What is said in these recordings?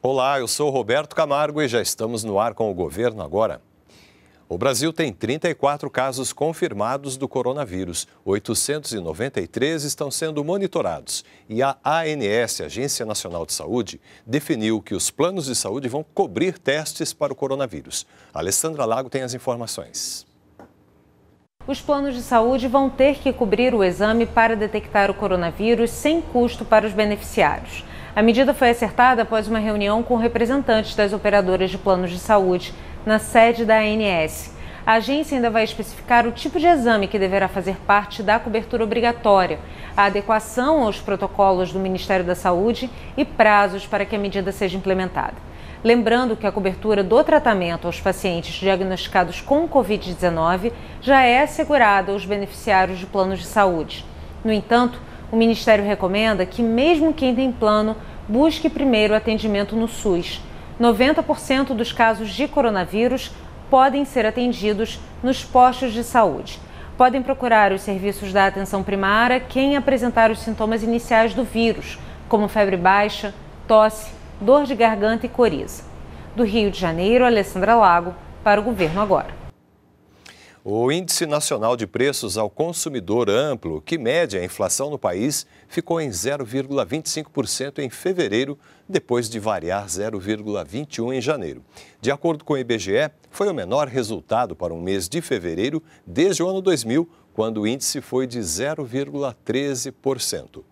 Olá, eu sou Roberto Camargo e já estamos no ar com o governo agora. O Brasil tem 34 casos confirmados do coronavírus, 893 estão sendo monitorados e a ANS, Agência Nacional de Saúde, definiu que os planos de saúde vão cobrir testes para o coronavírus. Alessandra Lago tem as informações os planos de saúde vão ter que cobrir o exame para detectar o coronavírus sem custo para os beneficiários. A medida foi acertada após uma reunião com representantes das operadoras de planos de saúde na sede da ANS. A agência ainda vai especificar o tipo de exame que deverá fazer parte da cobertura obrigatória, a adequação aos protocolos do Ministério da Saúde e prazos para que a medida seja implementada. Lembrando que a cobertura do tratamento aos pacientes diagnosticados com Covid-19 já é assegurada aos beneficiários de planos de saúde. No entanto, o Ministério recomenda que, mesmo quem tem plano, busque primeiro atendimento no SUS. 90% dos casos de coronavírus podem ser atendidos nos postos de saúde. Podem procurar os serviços da atenção primária quem apresentar os sintomas iniciais do vírus, como febre baixa, tosse, dor de garganta e coriza. Do Rio de Janeiro, Alessandra Lago, para o Governo Agora. O Índice Nacional de Preços ao Consumidor Amplo, que mede a inflação no país, ficou em 0,25% em fevereiro, depois de variar 0,21% em janeiro. De acordo com o IBGE, foi o menor resultado para um mês de fevereiro desde o ano 2000, quando o índice foi de 0,13%.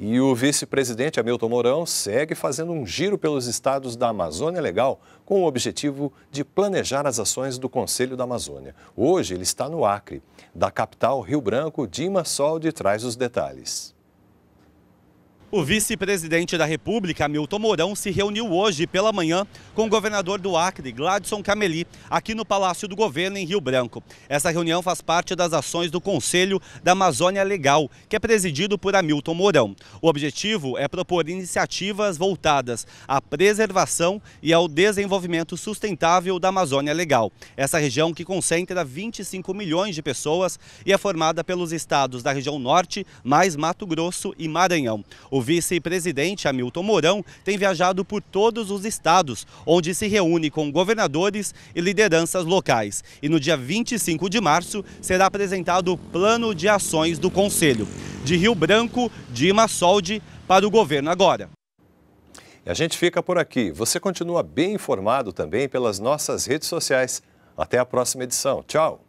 E o vice-presidente Hamilton Mourão segue fazendo um giro pelos estados da Amazônia Legal com o objetivo de planejar as ações do Conselho da Amazônia. Hoje ele está no Acre, da capital Rio Branco, Dima Sol de traz os detalhes. O vice-presidente da República, Milton Mourão, se reuniu hoje pela manhã com o governador do Acre, Gladson Cameli, aqui no Palácio do Governo, em Rio Branco. Essa reunião faz parte das ações do Conselho da Amazônia Legal, que é presidido por Hamilton Mourão. O objetivo é propor iniciativas voltadas à preservação e ao desenvolvimento sustentável da Amazônia Legal. Essa região que concentra 25 milhões de pessoas e é formada pelos estados da região norte, mais Mato Grosso e Maranhão. O vice-presidente Hamilton Mourão tem viajado por todos os estados, onde se reúne com governadores e lideranças locais. E no dia 25 de março será apresentado o plano de ações do Conselho. De Rio Branco, Dima Soldi, para o governo agora. E a gente fica por aqui. Você continua bem informado também pelas nossas redes sociais. Até a próxima edição. Tchau!